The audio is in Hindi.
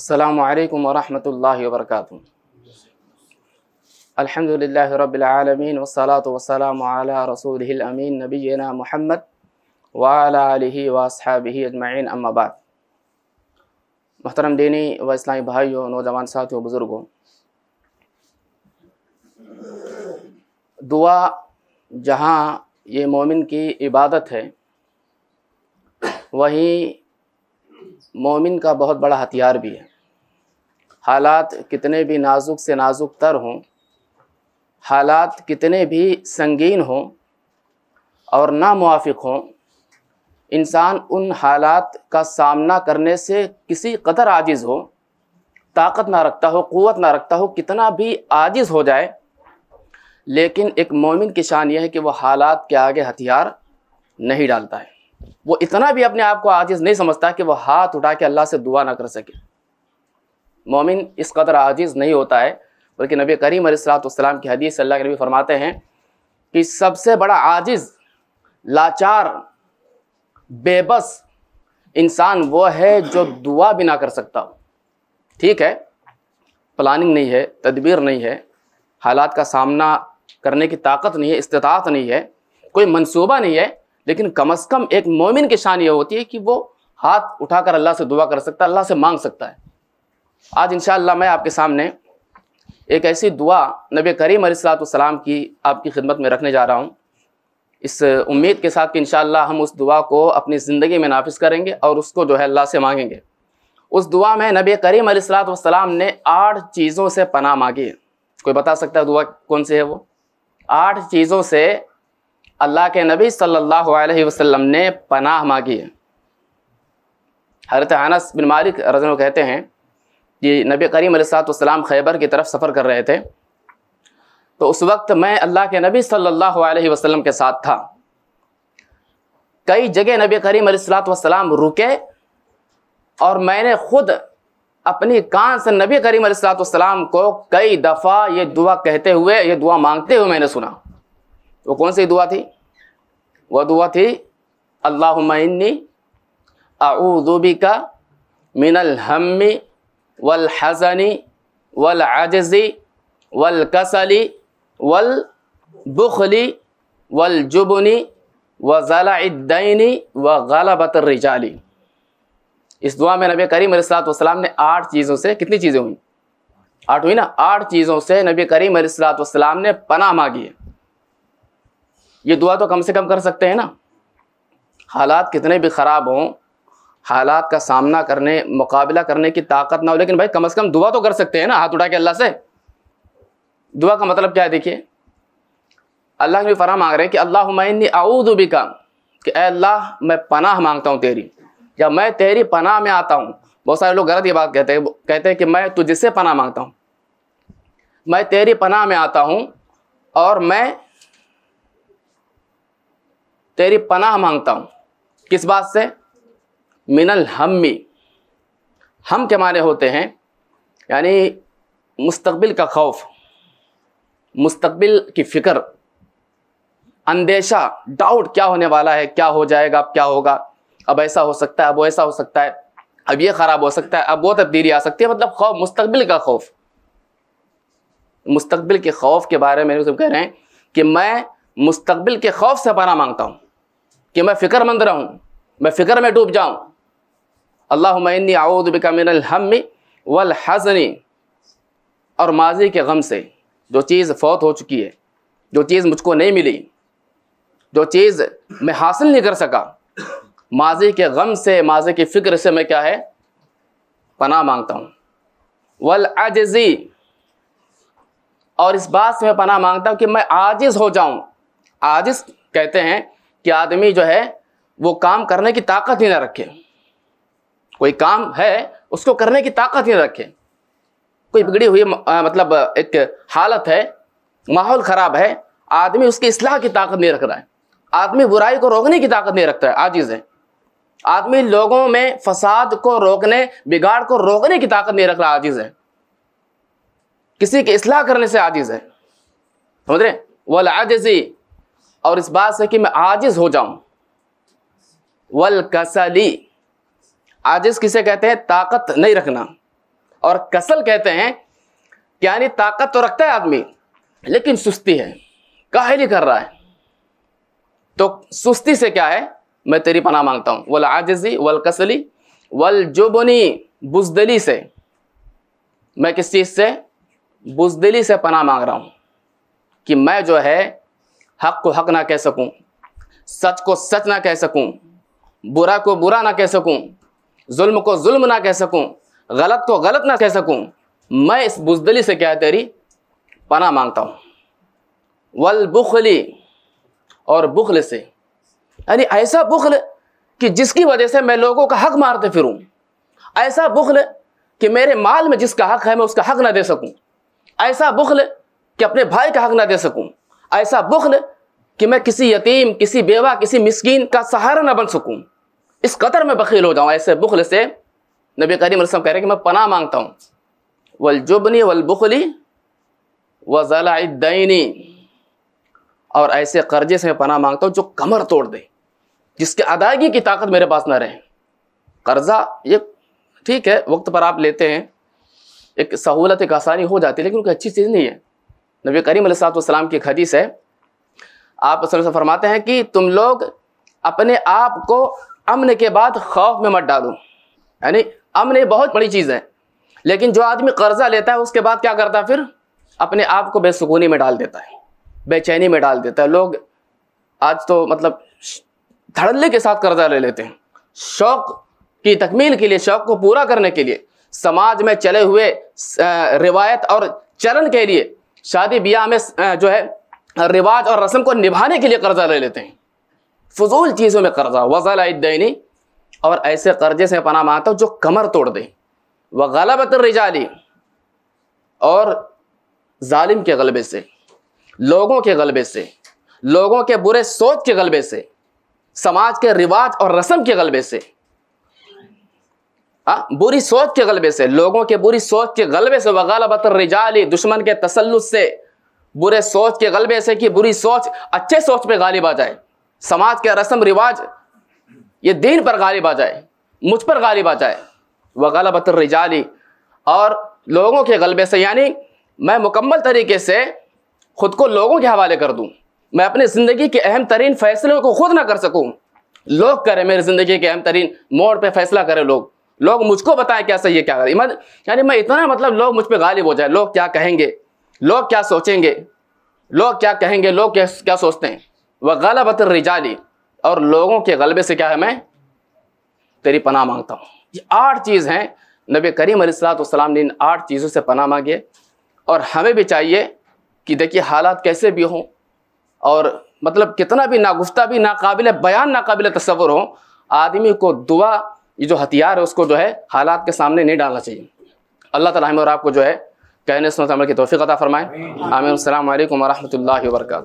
अल्लाम वरहमल वर्क अलहमदिल्ला रबालमीन वसलात वसलाम रसूलमीन नबीना महमद वाला वसहाबी अजमाइन अम्माबाद महतरम दीनी व इस्लामी भाइयों नौजवान साथियों बुज़ुर्गों दुआ जहाँ ये मोमिन की इबादत है वहीं मोमिन का बहुत बड़ा हथियार भी है हालात कितने भी नाजुक से नाजुक तर हों हालात कितने भी संगीन हों और नामुआफ़ हों इंसान उन हालात का सामना करने से किसी कदर आजिज़ हो ताकत ना रखता हो क़वत ना रखता हो कितना भी आजिज़ हो जाए लेकिन एक मोमिन की शान यह है कि वह हालात के आगे हथियार नहीं डालता है वो इतना भी अपने आप को आजिज़ नहीं समझता कि वह हाथ उठा के अल्लाह से दुआ ना कर सके मोमिन इस कदर आजिज़ नहीं होता है बल्कि नबी करीम सलाम की हदीस अल्लाह के नबी फरमाते हैं कि सबसे बड़ा आजिज़ लाचार बेबस इंसान वो है जो दुआ भी ना कर सकता ठीक है प्लानिंग नहीं है तदबीर नहीं है हालात का सामना करने की ताकत नहीं है इस्तात नहीं है कोई मंसूबा नहीं है लेकिन कम अज़ कम एक मोमिन की शान ये होती है कि वो हाथ उठाकर अल्लाह से दुआ कर सकता है अल्लाह से मांग सकता है आज इन मैं आपके सामने एक ऐसी दुआ नबी करीम सलाम की आपकी खिदमत में रखने जा रहा हूँ इस उम्मीद के साथ कि इन हम उस दुआ को अपनी ज़िंदगी में नाफिज करेंगे और उसको जो है अल्लाह से मांगेंगे उस दुआ में नबी करीम सलाम ने आठ चीज़ों से पनाह मांगी है कोई बता सकता है दुआ कौन सी है वो आठ चीज़ों से अल्लाह के नबी सल्लल्लाहु अलैहि वसल्लम ने पनाह मांगी है हरत अनस बिन मालिक रजन कहते हैं जी नबी करीम सलाम खैबर की तरफ सफ़र कर रहे थे तो उस वक्त मैं अल्लाह के नबी सल्लल्लाहु अलैहि वसल्लम के साथ था कई जगह नबी करीम अलैहिस्सलाम रुके और मैंने खुद अपनी कान से नबी करीम अलैहिस्सलाम को कई दफ़ा ये दुआ कहते हुए ये दुआ मांगते हुए मैंने सुना वो कौन सी दुआ थी वह दुआ थी अल्लाह मन्नी आऊदुबी का मिनल हम्मी वल हजनी वल आजजी वल कसली वल बुखली वल जुबनी व जलाद्दैनी व गलाबतर रिजाली इस दुआ में नबी करीम अलैहिस्सलाम ने आठ चीज़ों से कितनी चीज़ें हुई आठ हुई ना आठ चीज़ों से नबी करीम अलैहिस्सलाम ने पनाह मांगी है ये दुआ तो कम से कम कर सकते हैं ना हालात कितने भी ख़राब हों हालात का सामना करने मुकाबला करने की ताकत ना हो लेकिन भाई कम अज़ कम दुआ तो कर सकते हैं ना हाथ उठा के अल्लाह से दुआ का मतलब क्या है देखिए अल्लाह भी फरा मांग रहे हैं कि अल्लाह मैंने आऊदुबी का कि अल्लाह मैं पनाह मांगता हूँ तेरी या मैं तेरी पनाह में आता हूँ बहुत सारे लोग गलत ये बात कहते हैं कहते हैं कि मैं तुझसे पनाह मांगता हूँ मैं तेरी पनाह में आता हूँ और मैं तेरी पनाह मांगता हूँ किस बात से मिनल हम्मी हम के माने होते हैं यानी मुस्तबिल का खौफ मुस्तबिल की फ़िक्र अंदेशा डाउट क्या होने वाला है क्या हो जाएगा अब क्या होगा अब ऐसा हो सकता है अब ऐसा हो सकता है अब ये ख़राब हो सकता है अब वो तब्दीली आ सकती है मतलब खौफ मुस्तबिल का खौफ मुस्तबिल के खौफ के बारे में सब कह रहे हैं कि मैं मुस्तबिल के खौफ से पाना मांगता हूँ कि मैं फ़िक्रमंद रहूँ मैं फ़िक्र में डूब जाऊँ अल्लाहुम्मनी आउदबिका मिनहम वल हज़नी और माजी के गम से जो चीज़ फौत हो चुकी है जो चीज़ मुझको नहीं मिली जो चीज़ मैं हासिल नहीं कर सका माजी के गम से माजी की फ़िक्र से मैं क्या है पनाह मांगता हूँ वल आजजी और इस बात से मैं पनाह मांगता हूँ कि मैं आजिज़ हो जाऊँ आजिज़ कहते हैं कि आदमी जो है वो काम करने की ताकत ही ना रखे कोई काम है उसको करने की ताकत ही रखें कोई बिगड़ी हुई मतलब एक हालत है माहौल ख़राब है आदमी उसकी असलाह की ताकत नहीं रख रहा है आदमी बुराई को रोकने की ताकत नहीं रखता है आजीज है आदमी लोगों में फसाद को रोकने बिगाड़ को रोकने की ताकत नहीं रख रहा आजीज है किसी की असलाह करने से आजिज़ है समझ रहे वल आजी और इस बात से कि मैं आजिज़ हो जाऊं वल कसली आजिज किसे कहते हैं ताकत नहीं रखना और कसल कहते हैं यानी ताकत तो रखता है आदमी लेकिन सुस्ती है काहली कर रहा है तो सुस्ती से क्या है मैं तेरी पनाह मांगता हूँ वल आजिजी वल कसली वल जोबनी बुजदली से मैं किस चीज़ से बुजदली से पनाह मांग रहा हूँ कि मैं जो है हक को हक ना कह सकूँ सच को सच ना कह सकूँ बुरा को बुरा ना कह सकूँ जुल्म को जुल्म ना कह सकूं गलत को गलत ना कह सकूं मैं इस बुजदली से क्या तेरी पना मांगता हूँ वल बुखली और बुखल से यानी ऐसा बुखल कि जिसकी वजह से मैं लोगों का हक मारते फिरूं ऐसा बुखल कि मेरे माल में जिसका हक है मैं उसका हक ना दे सकूं ऐसा बुखल कि अपने भाई का हक ना दे सकूं ऐसा बुखल कि मैं किसी यतीम किसी बेवा किसी मिसकीन का सहारा ना बन सकूं इस कतर में बखील हो जाऊँ ऐसे बुखल से नबी करीम रसम कह रहे कि मैं पना मांगता हूँ वलजुबनी वलबुखली वजलादनी और ऐसे कर्जे से मैं पना मांगता हूँ जो कमर तोड़ दे जिसकी अदायगी की ताकत मेरे पास ना रहे कर्ज़ा ये ठीक है वक्त पर आप लेते हैं एक सहूलत एक आसानी हो जाती है लेकिन कोई अच्छी चीज़ नहीं है नबी करीम सलाम की खदीस है आप फरमाते हैं कि तुम लोग अपने आप को अमन के बाद खौफ में मत डालो यानी अमन ये बहुत बड़ी चीज़ है लेकिन जो आदमी कर्जा लेता है उसके बाद क्या करता है फिर अपने आप को बेसुकूनी में डाल देता है बेचैनी में डाल देता है लोग आज तो मतलब धड़ल्ले के साथ कर्जा ले लेते हैं शौक की तकमील के लिए शौक को पूरा करने के लिए समाज में चले हुए रिवायत और चलन के लिए शादी ब्याह में जो है रिवाज और रस्म को निभाने के लिए कर्जा ले लेते हैं फजूल चीज़ों में कर्जा वज़लादैनी और ऐसे कर्जे से पना मांगता हूँ जो कमर तोड़ दे व गलबत रिजाली और ालिम के गलबे से लोगों के गलबे से लोगों के बुरे सोच के गलबे से समाज के रिवाज और रस्म के गलबे से आ, हाँ, बुरी सोच के गलबे से लोगों के बुरी सोच के गलबे से वगालबत रिजाली दुश्मन के तसलुस से बुरे सोच के गलबे से कि बुरी सोच अच्छे सोच पे गालिब आ जाए समाज के रस्म रिवाज ये दीन पर गालिब आ जाए मुझ पर गालिब आ जाए व गलबत रिजाली और लोगों के गलबे से यानी मैं मुकम्मल तरीके से ख़ुद को लोगों के हवाले कर दूँ मैं अपनी ज़िंदगी के अहम तरीन फ़ैसलों को खुद ना कर सकूँ लोग करें मेरी ज़िंदगी के अहम तरीन मोड़ पर फैसला करें लोग लोग मुझको बताएं क्या सही है क्या गलत मत यानी मैं इतना मतलब लोग मुझ पर गालिब हो जाए लोग क्या कहेंगे लोग क्या सोचेंगे लोग क्या कहेंगे लोग क्या क्या सोचते हैं व गलबत रिजाली और लोगों के गलबे से क्या है मैं तेरी पनाह मांगता हूँ ये आठ चीज़ हैं नबी करीम सलाम ने इन आठ चीज़ों से पनाह मांगे और हमें भी चाहिए कि देखिए हालात कैसे भी हों और मतलब कितना भी नागुफ्ता भी नाकबिल बयान नाकबिल तस्वर हो आदमी को दुआ ये जो हथियार है उसको जो है हालात के सामने नहीं डालना चाहिए अल्लाह ताला हमें और आपको जो है कहने सुनने की तोफ़ी अदा फ़रमाएँ आमिर अल्लाम वरहमल वर्का